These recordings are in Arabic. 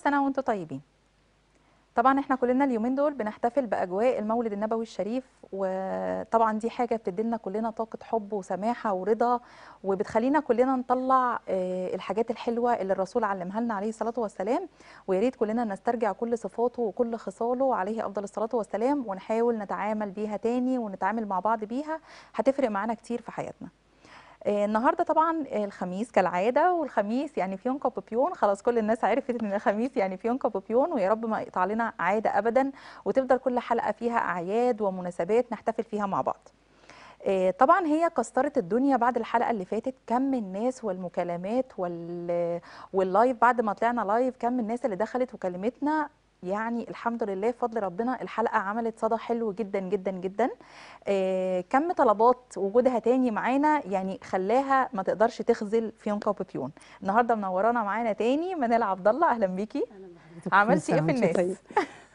سنة وانتم طيبين طبعا احنا كلنا اليومين دول بنحتفل باجواء المولد النبوي الشريف وطبعا دي حاجه بتدينا كلنا طاقه حب وسماحه ورضا وبتخلينا كلنا نطلع آه، الحاجات الحلوه اللي الرسول علمها لنا عليه الصلاه والسلام ويا ريت كلنا نسترجع كل صفاته وكل خصاله عليه افضل الصلاه والسلام ونحاول نتعامل بيها تاني ونتعامل مع بعض بيها هتفرق معانا كتير في حياتنا آه، النهارده طبعا آه، الخميس كالعاده والخميس يعني فيون كابوبيون خلاص كل الناس عرفت ان الخميس يعني فيون كابوبيون ويا رب ما يقطع لنا عاده ابدا وتفضل كل حلقه فيها اعياد ومناسبات نحتفل فيها مع بعض. آه، طبعا هي كسرت الدنيا بعد الحلقه اللي فاتت كم الناس والمكالمات وال... واللايف بعد ما طلعنا لايف كم الناس اللي دخلت وكلمتنا يعني الحمد لله بفضل ربنا الحلقه عملت صدى حلو جدا جدا جدا آه كم طلبات وجودها تاني معانا يعني خلاها ما تقدرش تخزل في يوم وبيبيون النهارده منورانا معانا تاني منال عبد الله اهلا بيكي عملتي ايه في الناس طيب.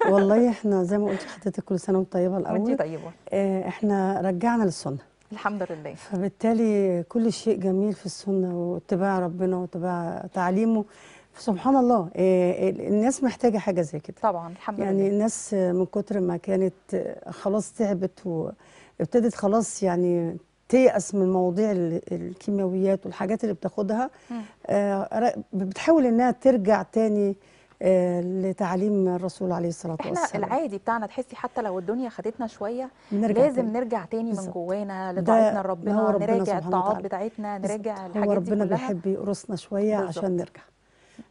والله احنا زي ما قلت حضرتك كل سنه وانت طيبه الاول وانت طيبه آه احنا رجعنا للسنه الحمد لله فبالتالي كل شيء جميل في السنة واتباع ربنا واتباع تعليمه سبحان الله آه، آه، الناس محتاجه حاجه زي كده طبعا الحمد لله يعني لله. الناس من كتر ما كانت آه، خلاص تعبت وابتدت خلاص يعني تيأس من مواضيع الكيماويات والحاجات اللي بتاخدها بتحاول انها ترجع تاني لتعليم الرسول عليه الصلاه والسلام احنا العادي بتاعنا تحسي حتى لو الدنيا خدتنا شويه نرجع لازم تاني. نرجع تاني بالزبط. من جوانا لطاعتنا لربنا نراجع الطاعات بتاعتنا نراجع الحاجات هو ربنا دي كلها. بيحب يقرصنا شويه بالزبط. عشان نرجع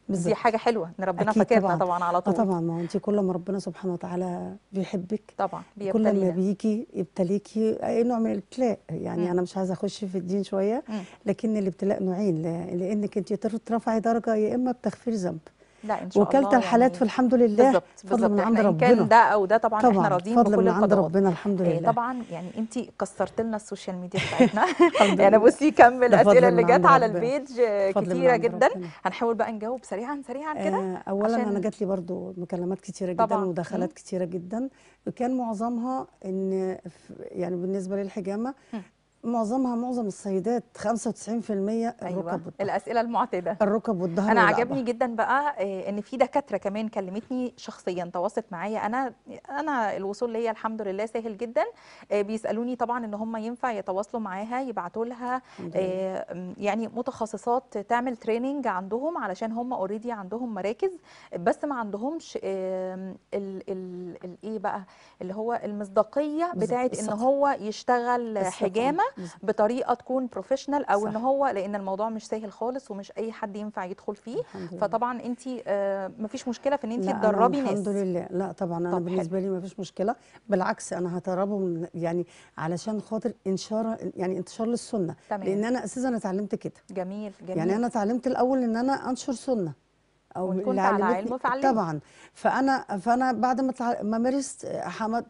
بالزبط. دي حاجه حلوه ان ربنا فاكرنا طبعا. طبعا على آه طول طبعا ما انت كل ما ربنا سبحانه وتعالى بيحبك طبعا بيبتلينا. كل ما بيجي يبتليكي اي نوع من الابتلاء يعني م. انا مش عايزه اخش في الدين شويه م. لكن الابتلاء نوعين لانك انت ترفعي درجه يا اما بتغفير ذنب لا ان شاء وكلت الله وكلت الحالات يعني في الحمد لله بالظبط فضل من عند ربنا كان ده او ده طبعا, طبعًا احنا راضيين بكل من عند ربنا الحمد إيه، لله طبعا يعني انت كسرت لنا السوشيال ميديا بتاعتنا يعني بصي كم الاسئله اللي جت على البيج كتيره جدا هنحاول بقى نجاوب سريعا سريعا كده آه، اولا انا جات لي برضو مكالمات كتيره جدا ومداخلات كتيره جدا وكان معظمها ان يعني بالنسبه للحجامه معظمها معظم السيدات 95% الركب أيوة، الاسئله المعتاده الركب والظهر انا عجبني جدا بقى آه، ان في دكاتره كمان كلمتني شخصيا تواصلت معايا انا انا الوصول ليا الحمد لله سهل جدا آه، بيسالوني طبعا ان هم ينفع يتواصلوا معاها يبعتوا لها آه، يعني متخصصات تعمل تريننج عندهم علشان هم اوريدي عندهم مراكز بس ما عندهمش الايه بقى اللي هو المصداقيه بتاعه ان هو يشتغل حجامه بطريقه تكون بروفيشنال او صح. ان هو لان الموضوع مش سهل خالص ومش اي حد ينفع يدخل فيه فطبعا انت آه، مفيش مشكله في ان انت تدربي ناس الحمد لله لا طبعا انا طب بالنسبه لي مفيش مشكله بالعكس انا هتدربهم يعني علشان خاطر انشاره يعني انتشار للسنه تمام. لان انا اساسا اتعلمت كده جميل يعني جميل يعني انا اتعلمت الاول ان انا انشر سنه او العلم على علم طبعا فانا فانا بعد ما ما مارست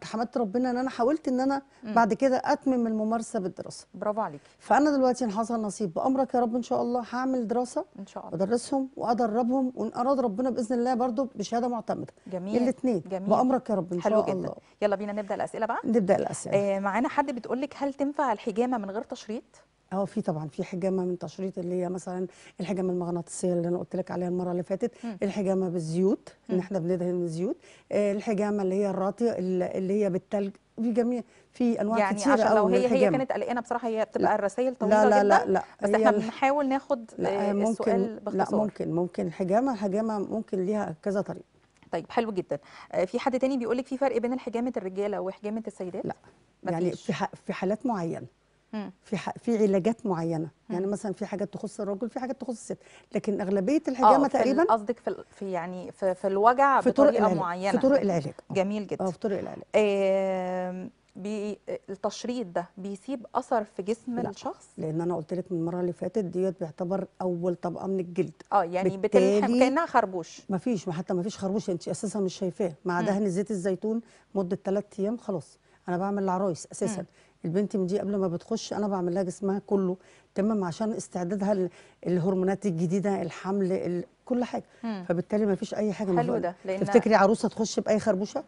حمدت ربنا ان انا حاولت ان انا بعد كده اتمم الممارسه بالدراسه برافو عليك فانا دلوقتي حصل نصيب بامرك يا رب ان شاء الله هعمل دراسه ان شاء الله ادرسهم وادربهم وان اراد ربنا باذن الله برضو بشهاده معتمده جميل الاثنين بامرك يا رب ان شاء حلو شاء جدا. يلا بينا نبدا الاسئله بقى نبدا الاسئله آه معانا حد بتقول لك هل تنفع الحجامه من غير تشريط اه في طبعا في حجامه من تشريط اللي هي مثلا الحجامه المغناطيسيه اللي انا قلت لك عليها المره اللي فاتت م. الحجامه بالزيوت م. ان احنا بندهن الزيوت آه، الحجامه اللي هي الراطيه اللي هي بالثلج في جميع في انواع يعني كتير عشان لو هي هي كانت قلقانه بصراحه هي بتبقى الرسائل طويله لا لا لا, لا, لا بس احنا بنحاول ناخد آه، لا ممكن السؤال باختصار لا ممكن ممكن الحجامه حجامه ممكن ليها كذا طريقه طيب حلو جدا آه، في حد تاني بيقول لك في فرق بين حجامه الرجاله وحجامه السيدات لا مفيش. يعني في في حالات معينه في في علاجات معينه يعني مثلا في حاجات تخص الرجل في حاجات تخص الست لكن اغلبيه آه، الحجامه تقريبا قصدك في في يعني في, في الوجع في طرق بطريقه العلاج. معينه في طرق العلاج آه. جميل جدا اه في طرق العلاج آه بي التشريط ده بيسيب اثر في جسم لا. الشخص لان انا قلت لك من المره اللي فاتت ديت بيعتبر اول طبقه من الجلد اه يعني بتلحم كانها خربوش مفيش حتى مفيش خربوش انت اساسا مش شايفاه مع دهن زيت الزيتون مده 3 ايام خلاص انا بعمل العرايس اساسا م. البنت من دي قبل ما بتخش انا بعمل لها جسمها كله تمام عشان استعدادها الهرمونات الجديده الحمل كل حاجه مم. فبالتالي ما فيش اي حاجه حلو ده لأن تفتكري عروسه تخش باي خربوشه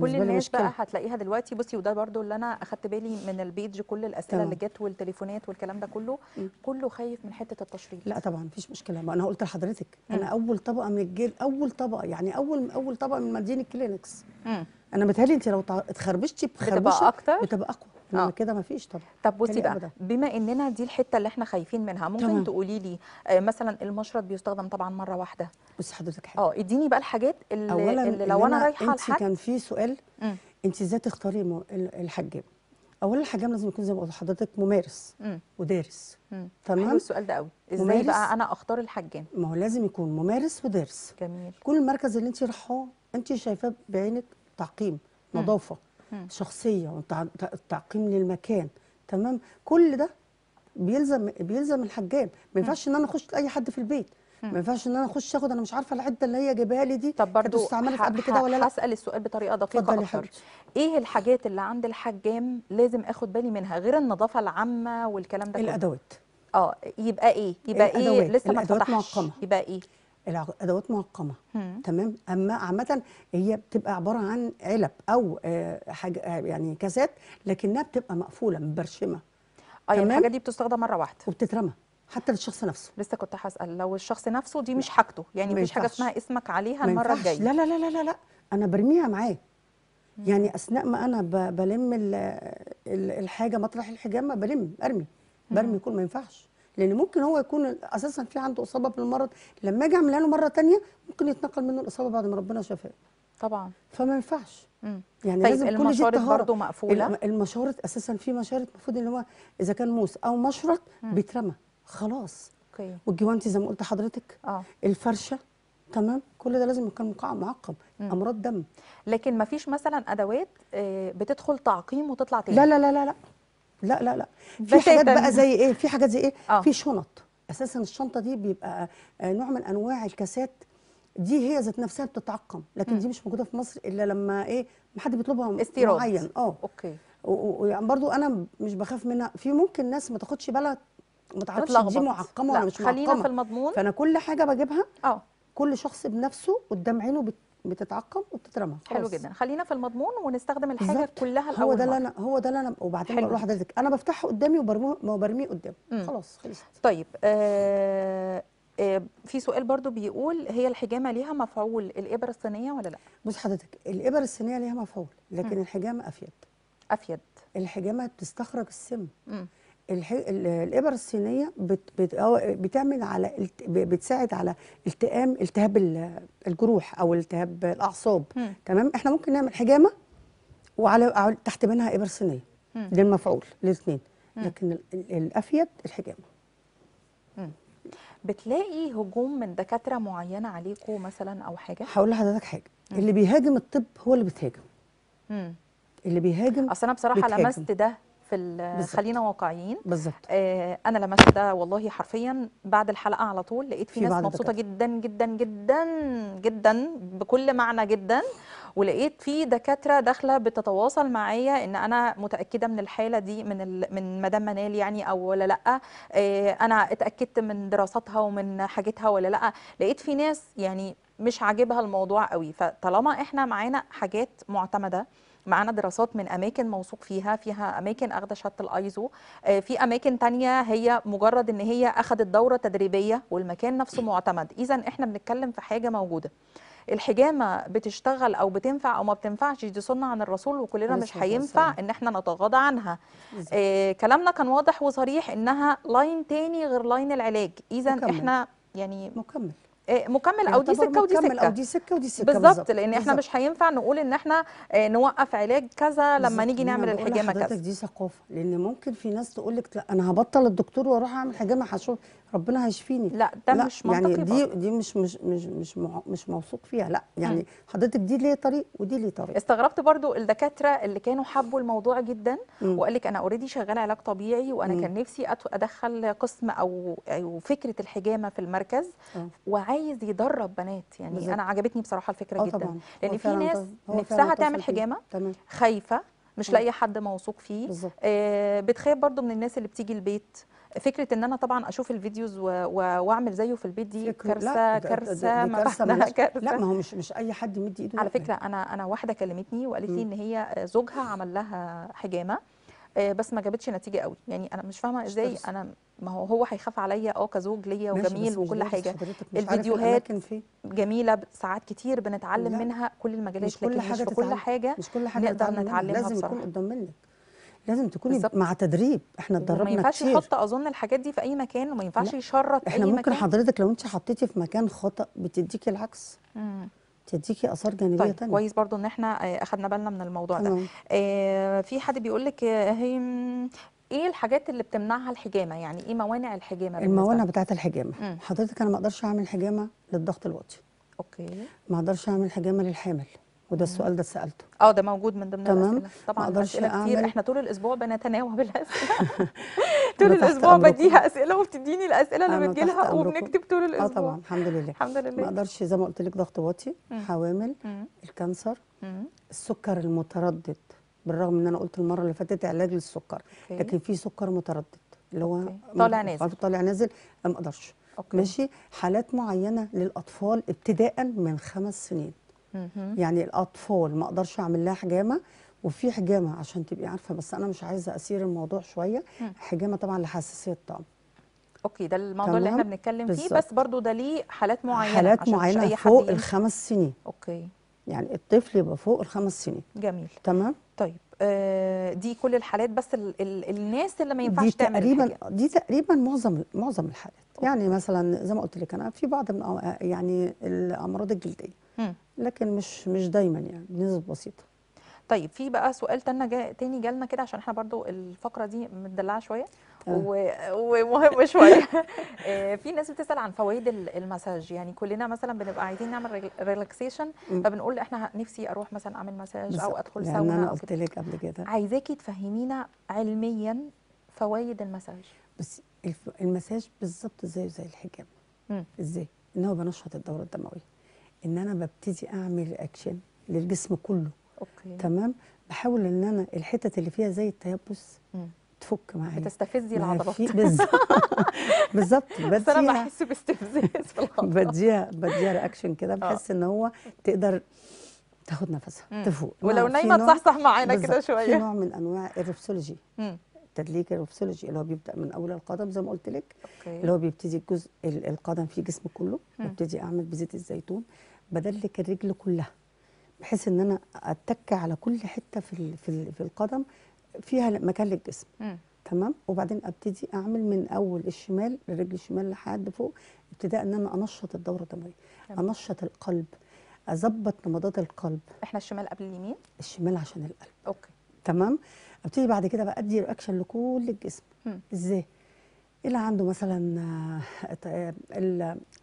كل الناس بقى هتلاقيها دلوقتي بصي وده برضو اللي انا اخدت بالي من البيج كل الاسئله طبعا. اللي جت والتليفونات والكلام ده كله مم. كله خايف من حته التشريط لا طبعا مفيش مشكله ما انا قلت لحضرتك مم. انا اول طبقه من الجيل اول طبقه يعني اول اول طبقه من مدينه كلينكس مم. انا متهيألي انت لو اتخربشتي بخربشه بتبقى اكتر بتبقى اقوى آه. كده مفيش طبعا طب بصي بقى بما اننا دي الحته اللي احنا خايفين منها ممكن تقولي لي آه، مثلا المشرط بيستخدم طبعا مره واحده بصي حضرتك اه اديني بقى الحاجات اللي, أولاً اللي لو انا رايحه الحج كان في سؤال انت ازاي تختاري الحجام اولا الحجام لازم يكون زي ما قلت لحضرتك ممارس مم. ودارس تمام حلو السؤال ده قوي ازاي بقى انا اختار الحجام ما هو لازم يكون ممارس ودارس جميل كل المركز اللي انت رايحاه انت شايفاه بعينك تعقيم نظافه مم. شخصيه وتعقيم للمكان تمام كل ده بيلزم بيلزم الحجام ما ينفعش ان انا اخش اي حد في البيت ما ينفعش ان انا اخش اخد انا مش عارفه العده اللي هي جايبها لي دي طب برضو استعملت قبل كده ولا لا هسال السؤال بطريقه دقيقه اكتر ايه الحاجات اللي عند الحجام لازم اخد بالي منها غير النظافه العامه والكلام ده الادوات اه يبقى ايه يبقى ايه لسه ما فتحش يبقى ايه ادوات معقمه تمام اما عامه هي بتبقى عباره عن علب او آه، حاجه آه، يعني كاسات لكنها بتبقى مقفوله مبرشمه اي أيوة، الحاجه دي بتستخدم مره واحده وبتترمى حتى للشخص نفسه لسه كنت هسال لو الشخص نفسه دي مش حاجته يعني مفيش حاجه اسمها اسمك عليها المره الجايه لا لا لا لا لا انا برميها معاه يعني اثناء ما انا بلم الحاجه مطرح الحجامه بلم ارمي برمي كل ما ينفعش لان ممكن هو يكون اساسا في عنده اصابه بالمرض لما اجي اعملها له مره ثانيه ممكن يتنقل منه الاصابه بعد ما ربنا شفاه طبعا فما ينفعش يعني طيب لازم المشارط برضه مقفوله المشارط اساسا في مشارط المفروض ان هو اذا كان موس او مشرط بيترمى خلاص اوكي والجوانتي زي ما قلت حضرتك آه. الفرشه تمام كل ده لازم يكون معقم امراض دم لكن ما فيش مثلا ادوات آه، بتدخل تعقيم وتطلع تاني لا لا لا لا, لا. لا لا لا في حاجات بقى زي ايه في حاجات زي ايه آه. في شنط اساسا الشنطه دي بيبقى آه، نوع من انواع الكاسات دي هي ذات نفسها بتتعقم لكن م. دي مش موجوده في مصر الا لما ايه ما حد بيطلبها استيراد معين اه اوكي ويعني برضو انا مش بخاف منها في ممكن ناس ما تاخدش بالها ما تعرفش دي معقمه ولا مش معقمه خلينا في المضمون فانا كل حاجه بجيبها اه كل شخص بنفسه قدام عينه بت بتتعقم وبتترمى حلو جدا خلينا في المضمون ونستخدم الحاجه بالزبط. كلها الاول هو ده اللي انا هو ده اللي انا وبعدين بقول لحضرتك انا بفتحه قدامي وبرميه قدامي خلاص خلصت طيب آه،, آه في سؤال برضو بيقول هي الحجامه ليها مفعول الابر الصينيه ولا لا بص حضرتك الابر الصينيه ليها مفعول لكن م. الحجامه افيد افيد الحجامه بتستخرج السم م. الابر الصينيه بت بت بتعمل على بتساعد على التئام التهاب الجروح او التهاب الاعصاب مم. تمام احنا ممكن نعمل حجامه وعلى تحت منها ابر صينيه ده المفعول الاثنين لكن الافيد الحجامه بتلاقي هجوم من دكاتره معينه عليكم مثلا او حاجه هقول لحضرتك حاجه مم. اللي بيهاجم الطب هو اللي بيتهاجم اللي بيهاجم اصل انا بصراحه بتهاجم. لمست ده في خلينا واقعيين بالظبط آه انا لمست ده والله حرفيا بعد الحلقه على طول لقيت في, في ناس مبسوطه جدا جدا جدا جدا بكل معنى جدا ولقيت في دكاتره داخله بتتواصل معايا ان انا متاكده من الحاله دي من من مدام منال يعني او ولا لا آه انا اتاكدت من دراساتها ومن حاجتها ولا لا لقيت في ناس يعني مش عاجبها الموضوع قوي فطالما احنا معانا حاجات معتمده معانا دراسات من اماكن موثوق فيها فيها اماكن اخذ شهاده الايزو آه، في اماكن تانية هي مجرد ان هي اخذت دوره تدريبيه والمكان نفسه معتمد اذا احنا بنتكلم في حاجه موجوده الحجامه بتشتغل او بتنفع او ما بتنفعش دي سنه عن الرسول وكلنا مش هينفع ان احنا نتغاضى عنها آه كلامنا كان واضح وصريح انها لاين تاني غير لاين العلاج اذا احنا يعني مكمل آه، مكمل او دي سكه ودي سكه او دي سكه ودي سكه بالظبط لان احنا مش هينفع نقول ان احنا آه، نوقف علاج كذا لما نيجي نعمل الحجامه كذا دي ثقافه لان ممكن في ناس تقول لك لا انا هبطل الدكتور واروح اعمل حجامه هشوف ربنا هيشفيني لا ده لا مش منطقي يعني دي دي مش مش مش مش مش موثوق فيها لا يعني حضرتك دي ليه طريق ودي ليه طريق استغربت برضو الدكاتره اللي كانوا حبوا الموضوع جدا وقال لك انا اوريدي شغال علاج طبيعي وانا م. كان نفسي ادخل قسم او او فكره الحجامه في المركز م. آه. وعايز يدرب بنات يعني بالزبط. انا عجبتني بصراحه الفكره آه، جدا طبعا. لان في ناس نفسها تعمل حجامه تمام. خايفه مش لاقيه حد موثوق فيه آه بتخاف برضو من الناس اللي بتيجي البيت فكره ان انا طبعا اشوف الفيديوز و... واعمل زيه في البيت دي كارثه كارثه ما كارثه لا ما هو مش مش اي حد يمد ايده على فكره انا انا واحده كلمتني وقالت لي ان هي زوجها عمل لها حجامه آه، بس ما جابتش نتيجه قوي يعني انا مش فاهمه ازاي انا ما هو هو هيخاف عليا اه كزوج ليا وجميل وكل حاجه الفيديوهات جميله ساعات كتير بنتعلم منها كل المجالات مش كل لكن حاجة مش في كل حاجه مش كل حاجه نقدر نتعلمها لازم يكون قدام منك لازم تكوني بالزبط. مع تدريب احنا اتدربنا كتير ما ينفعش يحط اظن الحاجات دي في اي مكان وما ينفعش يشرط احنا اي ممكن مكان. حضرتك لو انت حطيتي في مكان خطا بتديكي العكس مم. تديكي اثار جانبيه طيب تانية. كويس برضو ان احنا آه، اخدنا بالنا من الموضوع ده آه في حد بيقول لك آه، هي ايه الحاجات اللي بتمنعها الحجامه يعني ايه موانع الحجامه الموانع بتاعه الحجامه مم. حضرتك انا ما اقدرش اعمل حجامه للضغط الوطي اوكي ما اقدرش اعمل حجامه للحامل وده السؤال ده سالته اه ده موجود من ضمن تمام الأسئلة. طبعا اقدرش كتير احنا طول الاسبوع بنتناوب الاسئله طول الاسبوع بديها اسئله وبتديني الاسئله اللي بتجي لها وبنكتب طول الاسبوع اه طبعا الحمد لله الحمد لله ما اقدرش زي ما قلت لك ضغط واطي حوامل الكانسر السكر المتردد بالرغم ان انا قلت المره اللي فاتت علاج للسكر أوكي. لكن في سكر متردد اللي هو طالع نازل طالع نازل ما اقدرش ماشي حالات معينه للاطفال ابتداء من خمس سنين يعني الاطفال ما اقدرش اعمل لها حجامه وفي حجامه عشان تبقي عارفه بس انا مش عايزه اسير الموضوع شويه حجامه طبعا لحساسيه الطعم اوكي ده الموضوع اللي احنا بنتكلم بالزبط. فيه بس برضو ده ليه حالات معينه حالات عشان معينه مش أي فوق حدين. الخمس سنين اوكي يعني الطفل يبقى فوق الخمس سنين جميل تمام طيب آه دي كل الحالات بس الـ الـ الناس اللي ما ينفعش دي تعمل تقريبا الحاجة. دي تقريبا معظم معظم الحالات أوكي. يعني مثلا زي ما قلت لك انا في بعض من يعني الامراض الجلديه لكن مش مش دايما يعني بنسب بسيطه طيب في بقى سؤال تاني جا تاني جالنا كده عشان احنا برضو الفقره دي مدلعه شويه آه. ومهم شويه آه، في ناس بتسال عن فوائد المساج يعني كلنا مثلا بنبقى عايزين نعمل ريلاكسيشن فبنقول احنا نفسي اروح مثلا اعمل مساج او ادخل يعني ساونا يعني انا قلت لك قبل كده عايزاكي تفهمينا علميا فوائد المساج بس المساج بالظبط زيه زي الحجاب ازاي ان هو بنشط الدوره الدمويه ان انا ببتدي اعمل اكشن للجسم كله اوكي تمام بحاول ان انا الحتت اللي فيها زي التيبس تفك معايا بتستفزي العضلات بالظبط بس انا بحس باستفزاز في العضلات بديها بديها رياكشن كده آه. بحس ان هو تقدر تاخد نفسها تفوق ولو نعم، نايمه تصحصح معانا كده شويه في نوع من انواع الرفسولوجي التدليك الروفسولوجي اللي هو بيبدا من اول القدم زي ما قلت لك اللي هو بيبتدي الجزء القدم في جسم كله ببتدي اعمل بزيت الزيتون بدلك الرجل كلها بحيث ان انا اتك على كل حته في في, في القدم فيها مكان للجسم تمام وبعدين ابتدي اعمل من اول الشمال الرجل الشمال لحد فوق ابتداء ان انا انشط الدوره الدمويه انشط القلب اظبط نبضات القلب احنا الشمال قبل اليمين الشمال عشان القلب اوكي تمام ابتدي بعد كده بقى ادي رياكشن لكل الجسم ازاي إيه اللي عنده مثلا آه،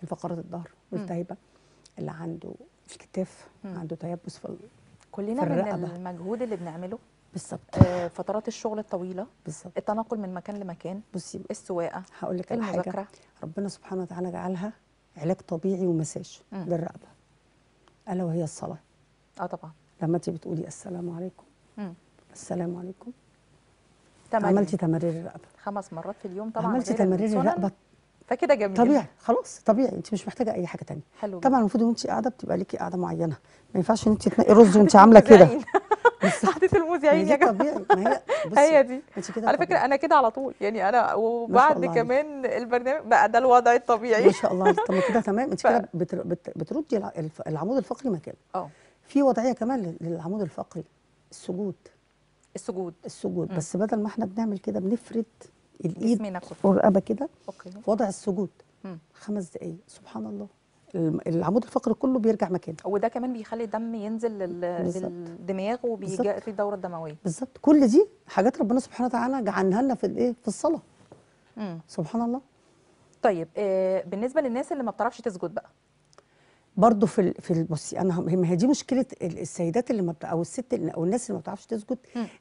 الفقرات الظهر والتهيبه اللي عنده في الكتاف عنده تيبس في كلنا في من المجهود اللي بنعمله بالظبط آه فترات الشغل الطويله بالظبط التنقل من مكان لمكان بصي السواقه هقول لك حاجه ربنا سبحانه وتعالى جعلها علاج طبيعي ومساج للرقبه الا وهي الصلاه اه طبعا لما انت بتقولي السلام عليكم السلام عليكم تمارين. عملتي تمارين الرقبه خمس مرات في اليوم طبعا عملتي تمارين الرقبه فكده جميل طبيعي خلاص طبيعي انت مش محتاجه اي حاجه ثانيه حلو طبعا المفروض وانت قاعده بتبقى ليكي قاعده معينه ما ينفعش ان انت تنقي رز وانت عامله كده حديث المذيعين يا عيني يا هي هي دي على فكره انا كده على طول يعني انا وبعد كمان عليك. البرنامج بقى ده الوضع الطبيعي ما شاء الله طب كده تمام انت كده بتردي العمود الفقري مكانه اه في وضعيه كمان للعمود الفقري السجود السجود السجود بس بدل ما احنا بنعمل كده بنفرد الايد والرقبه كده في وضع السجود مم. خمس دقائق سبحان الله العمود الفقري كله بيرجع مكانه وده كمان بيخلي الدم ينزل للدماغ وبيجري الدوره الدمويه بالظبط كل دي حاجات ربنا سبحانه وتعالى جعلها لنا في الايه في الصلاه مم. سبحان الله طيب آه بالنسبه للناس اللي ما بتعرفش تسجد بقى برضه في في بصي انا ما هي دي مشكله السيدات اللي ما او الست اللي او الناس اللي ما بتعرفش تسكت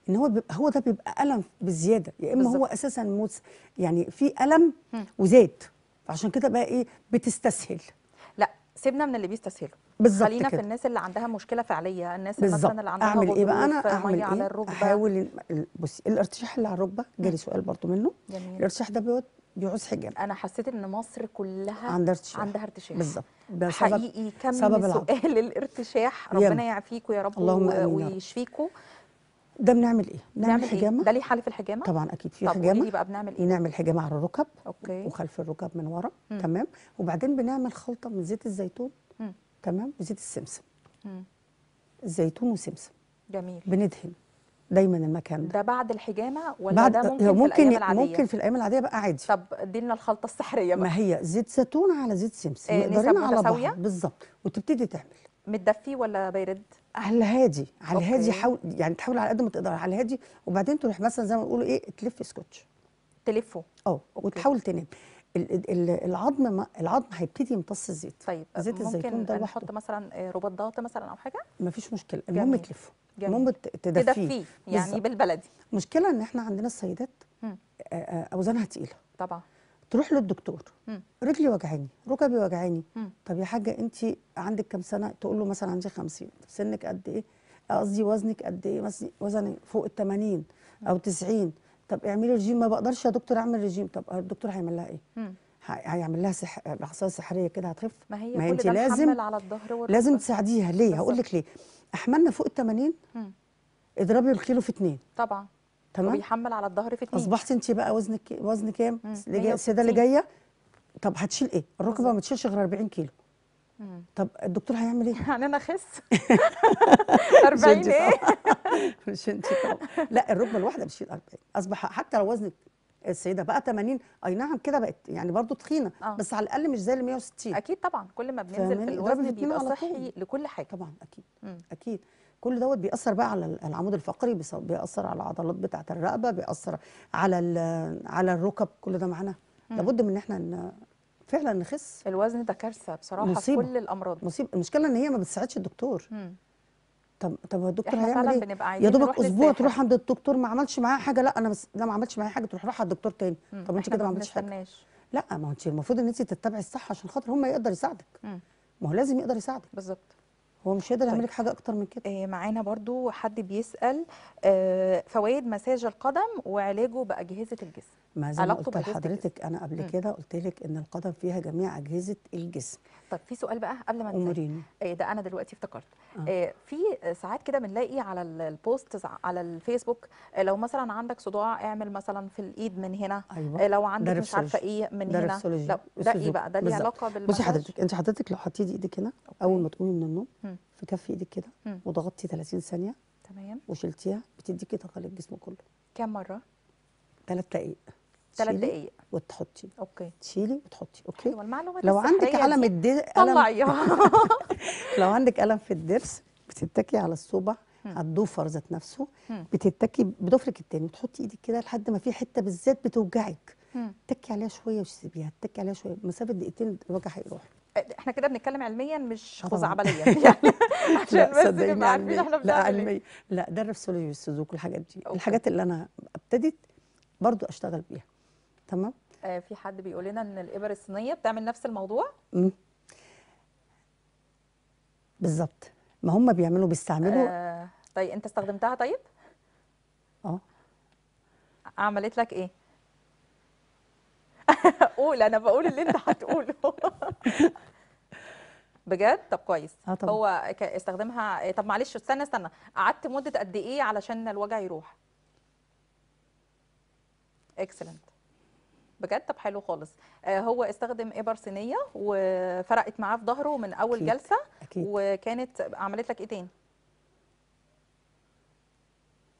ان هو بيبقى هو ده بيبقى الم بزياده يا اما بالزبط. هو اساسا موس يعني في الم وزاد عشان كده بقى ايه بتستسهل لا سيبنا من اللي بيستسهلوا بالظبط خلينا كده. في الناس اللي عندها مشكله فعليه الناس مثلا اللي عندها اعمل ايه بقى انا اعمل ايه على الركبه احاول بصي الارتشاح اللي على الركبه جالي سؤال برضو منه جميل. الارتشاح ده بيقعد بيعوز حجاب انا حسيت ان مصر كلها عندها ارتشاح عندها ارتشاح بالظبط ده حقيقي كم سبب سؤال الارتشاح ربنا يعافيكم يا رب ويشفيكم ده بنعمل ايه؟ بنعمل إيه؟ حجامه ده ليه حل في الحجامه؟ طبعا اكيد في طب حجامه طب يبقى بنعمل ايه؟ نعمل حجامه على الركب اوكي وخلف الركب من ورا تمام وبعدين بنعمل خلطه من زيت الزيتون مم. تمام وزيت السمسم الزيتون وسمسم جميل بندهن دايما المكان ده ده بعد الحجامه ولا بعد ده ممكن, آه، ممكن في الايام العاديه ممكن في الايام العاديه بقى عادي طب ادينا الخلطه السحريه بقى ما هي زيت زيتون على زيت سمسم إيه مقدارين على بعض بالظبط وتبتدي تعمل متدفي ولا بارد على الهادي على الهادي حاول يعني تحاول على قد ما تقدر على الهادي وبعدين تروح مثلا زي ما بيقولوا ايه تلف سكوتش تلفه اه وتحاول تنام العظم العظم هيبتدي يمتص الزيت طيب زيت الزيتون ده ممكن نحط مثلا آه، رباط ضغط مثلا او حاجه مفيش مشكله المهم تلفه المهم تدفيه تدفيه يعني بالبلدي المشكله ان احنا عندنا السيدات آه، آه، اوزانها تقيله طبعا تروح للدكتور مم. رجلي وجعاني ركبي وجعاني طب يا حاجه انت عندك كام سنه تقول له مثلا عندي 50 سنك قد ايه قصدي وزنك قد ايه وزني فوق ال 80 او 90 طب اعملي رجيم ما بقدرش يا دكتور اعمل رجيم طب الدكتور هيعمل لها ايه هيعمل لها سح... عصايه سحريه كده هتخف ما هي ما انت لازم على الظهر لازم تساعديها ليه هقول لك ليه احملنا فوق ال 80 اضربي الكيلو في 2 طبعا تمام وبيحمل على الظهر في 2 اصبحت انت بقى وزنك وزن كام السيده اللي جايه طب هتشيل ايه الركبه ما تشيلش غير 40 كيلو طب الدكتور هيعمل ايه؟ يعني انا اخس 40 ايه؟ مش انت طبعا لا الركبه الواحده بتشيل 40 اصبح حتى لو وزنك السيده بقى 80 اي نعم كده بقت يعني برضو تخينه آه. بس على الاقل مش زي ال 160 اكيد طبعا كل ما بننزل في الوزن بيبقى صحي لكل حاجه طبعا اكيد مم. اكيد كل دوت بيأثر بقى على العمود الفقري بيأثر على العضلات بتاعت الرقبه بيأثر على على الركب كل ده معانا لابد من ان احنا فعلا نخس الوزن ده كارثه بصراحه مصيبة. في كل الامراض مصيبه المشكله ان هي ما بتساعدش الدكتور طب طب هو الدكتور هيعمل ايه يا دوبك اسبوع تروح عند الدكتور ما عملش معايا حاجه لا انا بس لا ما عملش معايا حاجه تروح رايحه على الدكتور تاني مم. طب انت كده ما عملتش حاجه لا ما انت المفروض ان انت تتبعي الصح عشان خاطر هم يقدر يساعدك ما هو لازم يقدر يساعدك بالظبط هو مش هيقدر يعمل طيب. لك حاجه اكتر من كده إيه معانا برضو حد بيسال آه فوائد مساج القدم وعلاجه باجهزه الجسم ما زال قلت لحضرتك انا قبل مم. كده قلت لك ان القدم فيها جميع اجهزه الجسم طب في سؤال بقى قبل ما اموريني إيه ده انا دلوقتي افتكرت آه. إيه في ساعات كده بنلاقي على البوست على الفيسبوك إيه، لو مثلا عندك صداع اعمل مثلا في الايد من هنا أيوة. إيه لو عندك مش عارفه ايه من هنا لا ده ايه بقى ده ليه علاقه بال بصي حضرتك انت حضرتك لو حطيتي ايدك هنا أوكي. اول ما تقومي من النوم مم. في كف ايدك كده وضغطتي 30 ثانيه تمام وشلتيها بتديكي طاقه للجسم كله كام مره؟ ثلاث دقائق ثلاث دقائق وتحطي اوكي تشيلي وتحطي اوكي أيوة، المعلومات لو عندك قلم الدر طلعيها لو عندك قلم في الضرس بتتكي على الصبع على الضفر ذات نفسه بتتكي بضفرك التاني وتحطي ايدك كده لحد ما في حته بالذات بتوجعك تكي عليها شويه وتسيبيها تكي عليها شويه مسافه دقيقتين الوجع هيروح احنا كده بنتكلم علميا مش خزعبليه يعني عشان بس نبقى عارفين احنا لا إيه. علميا لا ده الرفسولوجي والسوزوكي والحاجات دي أوكي. الحاجات اللي انا ابتدت برضو اشتغل بيها تمام آه في حد بيقول لنا ان الابر الصينيه بتعمل نفس الموضوع امم بالظبط ما هم بيعملوا بيستعملوا آه طيب انت استخدمتها طيب اه عملت لك ايه قول انا بقول اللي انت هتقوله بجد طب كويس آه طبعا. هو استخدمها آه، طب معلش استنى استنى قعدت مده قد ايه علشان الوجع يروح اكسلنت بجد طب حلو خالص آه هو استخدم ابر صينيه وفرقت معاه في ظهره من اول أكيد. جلسه أكيد. وكانت عملت لك ايه تاني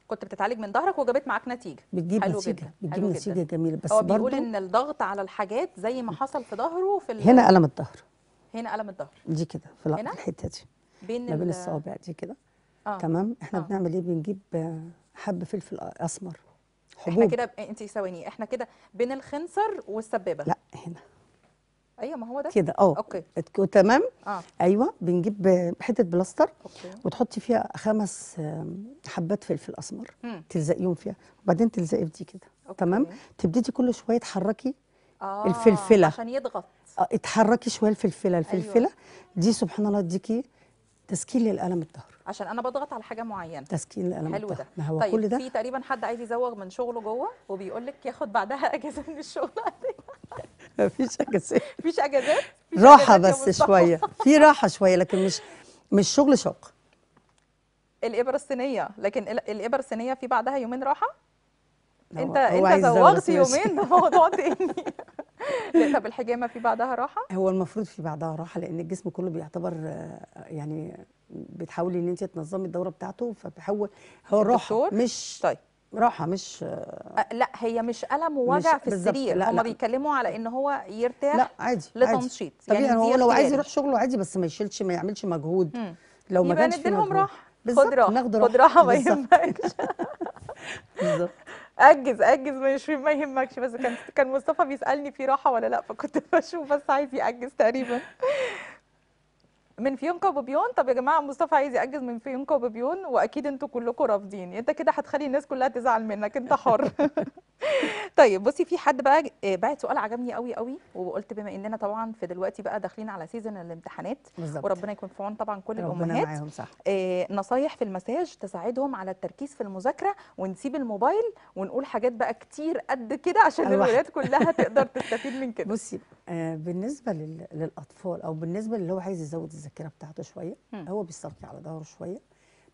كنت بتتعالج من ظهرك وجابت معاك نتيجه بتجيب حلو نتيجه جدا. بتجيب حلو نتيجه جدا. جميله بس هو بيقول ان الضغط على الحاجات زي ما حصل في ظهره في هنا الم الظهر هنا الم الظهر دي كده في هنا؟ الحته دي بين ما بين الصوابع دي كده آه. تمام احنا آه. بنعمل ايه بنجيب حب فلفل اسمر حبوب احنا كده انت ثواني احنا كده بين الخنصر والسبابه لا هنا ايوه ما هو ده كده اه اوكي تمام آه. ايوه بنجيب حته بلاستر أوكي. وتحطي فيها خمس حبات فلفل اسمر تلزقيهم فيها وبعدين تلزقي في دي كده أوكي. تمام تبتدي كل شويه تحركي آه. الفلفله عشان يضغط آه، اتحركي شويه الفلفله أيوة. الفلفله أيوة. دي سبحان الله اديكي تسكين للالم الظهر عشان انا بضغط على حاجه معينه تسكين لالم حلو الظهر ما هو طيب كل ده في تقريبا حد عايز يزوغ من شغله جوه وبيقول لك ياخد بعدها اجازه من الشغل مفيش اجازات مفيش اجازات راحه بس شويه في راحه شويه لكن مش مش شغل شاق الابر الصينيه لكن الابر الصينيه في بعدها يومين راحه انت انت زوغت يومين ده موضوع تاني طب الحجامه في بعدها راحه هو المفروض في بعدها راحه لان الجسم كله بيعتبر آه، يعني بتحاولي ان انت تنظمي الدوره بتاعته فبيحاول هو الراحه مش طيب راحه مش آه، لا هي مش الم ووجع في السرير هم بيتكلموا على ان هو يرتاح لا عادي لتنشيط يعني طبيعي يعني هو لو عايز يروح شغله عادي بس ما يشيلش ما يعملش مجهود مم. لو ما كانش يبقى نديلهم راحه خد راحه خد راحه ما يهمكش بالظبط اجز اجز مش ما يهمكش بس كان كان مصطفى بيسالني في راحه ولا لا فكنت بشوف بس عايز ياجز تقريبا من فيونكا وبيون طب يا جماعه مصطفى عايز ياجز من فيونكا وبيون واكيد انتوا كلكم رافضين انت كده هتخلي الناس كلها تزعل منك انت حر طيب بصي في حد بقى آه، بعت سؤال عجبني قوي قوي وقلت بما اننا طبعا في دلوقتي بقى داخلين على سيزون الامتحانات بالزبط. وربنا يكون في عون طبعا كل الامهات معاهم صح. آه، نصايح في المساج تساعدهم على التركيز في المذاكره ونسيب الموبايل ونقول حاجات بقى كتير قد كده عشان الولاد كلها تقدر تستفيد من كده بصي آه بالنسبه للاطفال او بالنسبه اللي هو عايز يزود الذكاء الذاكره بتاعته شويه هو بيستلقي على ظهره شويه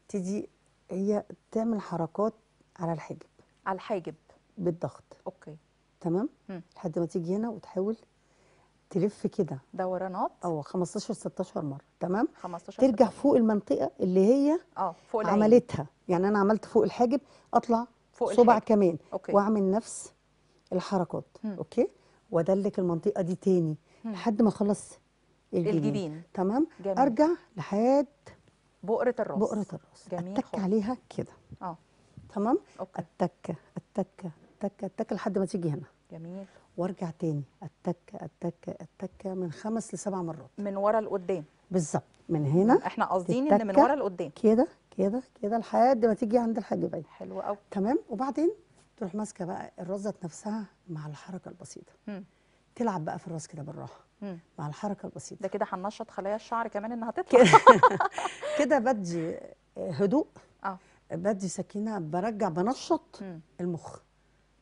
تبتدي هي تعمل حركات على الحاجب على الحاجب بالضغط اوكي تمام لحد ما تيجي هنا وتحاول تلف كده دورانات اه 15 16 مره تمام 15 ترجع 16. فوق المنطقه اللي هي اه فوق العين. عملتها يعني انا عملت فوق الحاجب اطلع فوق صبع الحاجب. كمان أوكي. واعمل نفس الحركات م. اوكي وادلك المنطقه دي تاني لحد ما اخلص الجبين, الجبين. تمام جميل. ارجع لحد بؤره الراس بؤره الراس جميل اتك خالص. عليها كده اه تمام أوكي. اتك اتك اتك اتك لحد ما تيجي هنا جميل وارجع تاني اتك اتك اتك من خمس لسبع مرات من ورا لقدام بالظبط من هنا احنا قاصدين ان من ورا لقدام كده كده كده لحد ما تيجي عند الحاجبين حلو قوي تمام وبعدين تروح ماسكه بقى الراس نفسها مع الحركه البسيطه م. تلعب بقى في الراس كده بالراحه مع الحركه البسيطه ده كده هننشط خلايا الشعر كمان انها تطلع كده بدي هدوء اه بدي سكينه برجع بنشط مم. المخ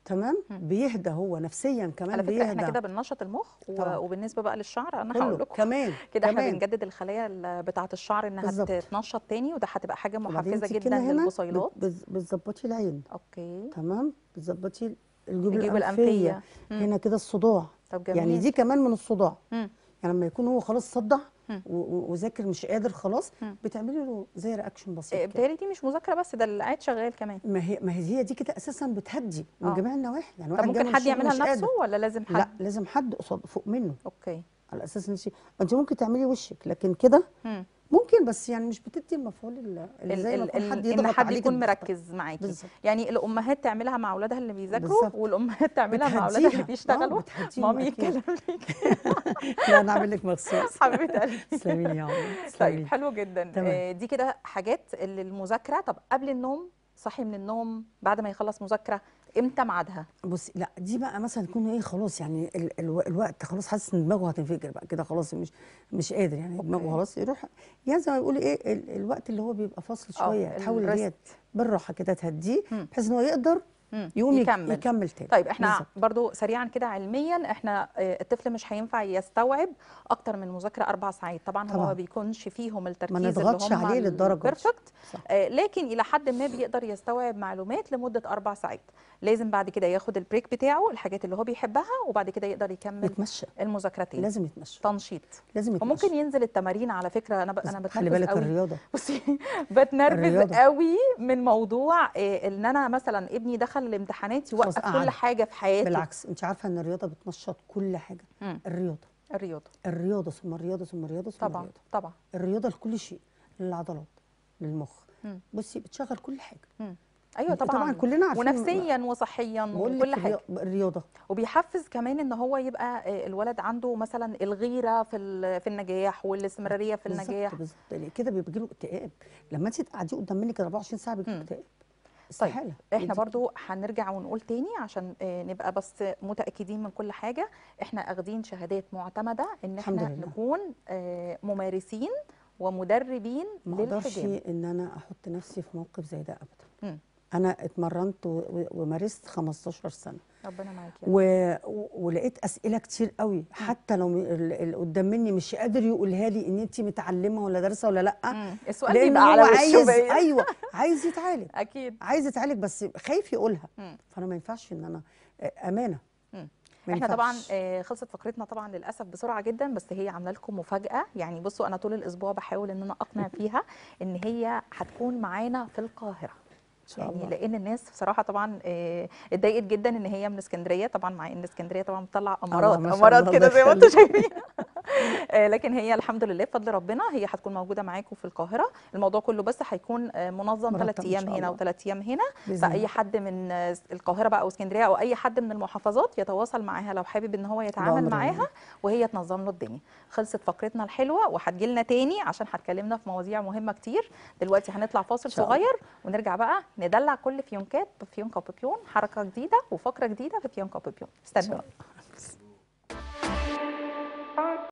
تمام مم. بيهدى هو نفسيا كمان على فكرة بيهدى احنا كده بننشط المخ و... وبالنسبه بقى للشعر انا هقول لكم كمان كده احنا بنجدد الخلايا بتاعه الشعر انها تتنشط تاني وده هتبقى حاجه محفزه جدا للبصيلات بتظبطي العين اوكي تمام بتظبطي الجيوب الانفيه هنا كده الصداع طب يعني جميل. يعني دي كمان من الصداع مم. يعني لما يكون هو خلاص صدع وذاكر مش قادر خلاص بتعملي له زي رياكشن بسيط آه، بتهيألي دي مش مذاكره بس ده اللي قاعد شغال كمان ما هي ما هي دي كده اساسا بتهدي من آه. جميع النواحي يعني طب ممكن حد يعملها لنفسه ولا لازم حد؟ لا لازم حد قصاد فوق منه اوكي على اساس ان انت ممكن تعملي وشك لكن كده ممكن بس يعني مش بتدي المفعول اللي زي ما يكون حد يضغط حد يكون مركز معاكي يعني الامهات تعملها مع اولادها اللي بيذاكروا والامهات تعملها مع اولادها اللي بيشتغلوا آه، مامي يتكلم ليك لا انا اعمل لك مخصوص حبيبه قلبي يا عمر طيب حلو جدا آه، دي كده حاجات اللي المذاكره طب قبل النوم صاحي من النوم بعد ما يخلص مذاكره امتى ميعادها بصي لا دي بقى مثلا تكون ايه خلاص يعني ال ال الوقت خلاص حاسس ان دماغه هتنفجر بقى كده خلاص مش مش قادر يعني دماغه خلاص يروح يا يعني زي ما بيقول ايه ال الوقت اللي هو بيبقى فاصل آه، شويه تحاول بالراحه كده تهديه بحيث ان هو يقدر يقوم يكمل يكمل تاني طيب احنا بالزبط. برضو سريعا كده علميا احنا آه، الطفل مش هينفع يستوعب اكتر من مذاكره اربع ساعات طبعا, طبعا. هو ما بيكونش فيهم التركيز ما نضغطش عليه للدرجه بيرفكت آه لكن الى حد ما بيقدر يستوعب معلومات لمده اربع ساعات لازم بعد كده ياخد البريك بتاعه الحاجات اللي هو بيحبها وبعد كده يقدر يكمل يتمشى المذاكرتين لازم يتمشى تنشيط لازم يتمشى وممكن ينزل التمارين على فكره انا ب... انا بتنرفز خلي بالك قوي. الرياضه بصي بتنرفز قوي من موضوع آه، ان انا مثلا ابني دخل ادخل لامتحاناتي يوقف كل حاجه في حياتي بالعكس انت عارفه ان الرياضه بتنشط كل حاجه مم. الرياضه الرياضه الرياضه ثم الرياضه ثم الرياضه ثم طبعا الرياضة. طبعا الرياضه لكل شيء للعضلات للمخ مم. بصي بتشغل كل حاجه مم. ايوه طبعا طبعا كلنا عارفين ونفسيا وصحيا وكل حاجه الرياضه وبيحفز كمان ان هو يبقى آه، الولد عنده مثلا الغيره في في النجاح والاستمراريه في بالزبط النجاح بالظبط كده بيجي له اكتئاب لما انت تقعدي قدام منك 24 ساعه بيجي اكتئاب طيب حالة. احنا برضو هنرجع ونقول تاني عشان آه، نبقى بس متاكدين من كل حاجه احنا اخدين شهادات معتمده ان احنا لله. نكون آه، ممارسين ومدربين للحجاب ما ان انا احط نفسي في موقف زي ده ابدا م. انا اتمرنت ومارست 15 سنه ربنا معاكي و... ولقيت اسئله كتير قوي حتى لو اللي قدام مني مش قادر يقولها لي ان انت متعلمه ولا دارسه ولا لا السؤال السؤال بيبقى على عايز ايوه عايز يتعالج اكيد عايز يتعالج بس خايف يقولها مم. فانا ما ينفعش ان انا آه، امانه احنا احنا طبعا آه، خلصت فقرتنا طبعا للاسف بسرعه جدا بس هي عامله لكم مفاجاه يعني بصوا انا طول الاسبوع بحاول ان انا اقنع فيها ان هي هتكون معانا في القاهره يعني لان الناس بصراحه طبعا آه، اتضايقت جدا ان هي من اسكندريه طبعا مع ان اسكندريه طبعا بتطلع امارات آه، امارات كده زي ما انتم شايفين آه، لكن هي الحمد لله بفضل ربنا هي هتكون موجوده معاكم في القاهره الموضوع كله بس هيكون آه، منظم ثلاث ايام هنا وثلاث ايام هنا فاي حد من آه، القاهره بقى او اسكندريه او اي حد من المحافظات يتواصل معاها لو حابب ان هو يتعامل معاها وهي تنظم له الدنيا خلصت فقرتنا الحلوه وهتجي لنا تاني عشان هتكلمنا في مواضيع مهمه كتير دلوقتي هنطلع فاصل صغير ونرجع بقى ندلع كل فيونكات بفيونكا كابيبيون حركه جديده وفقره جديده في فيون كابيبيون استنوا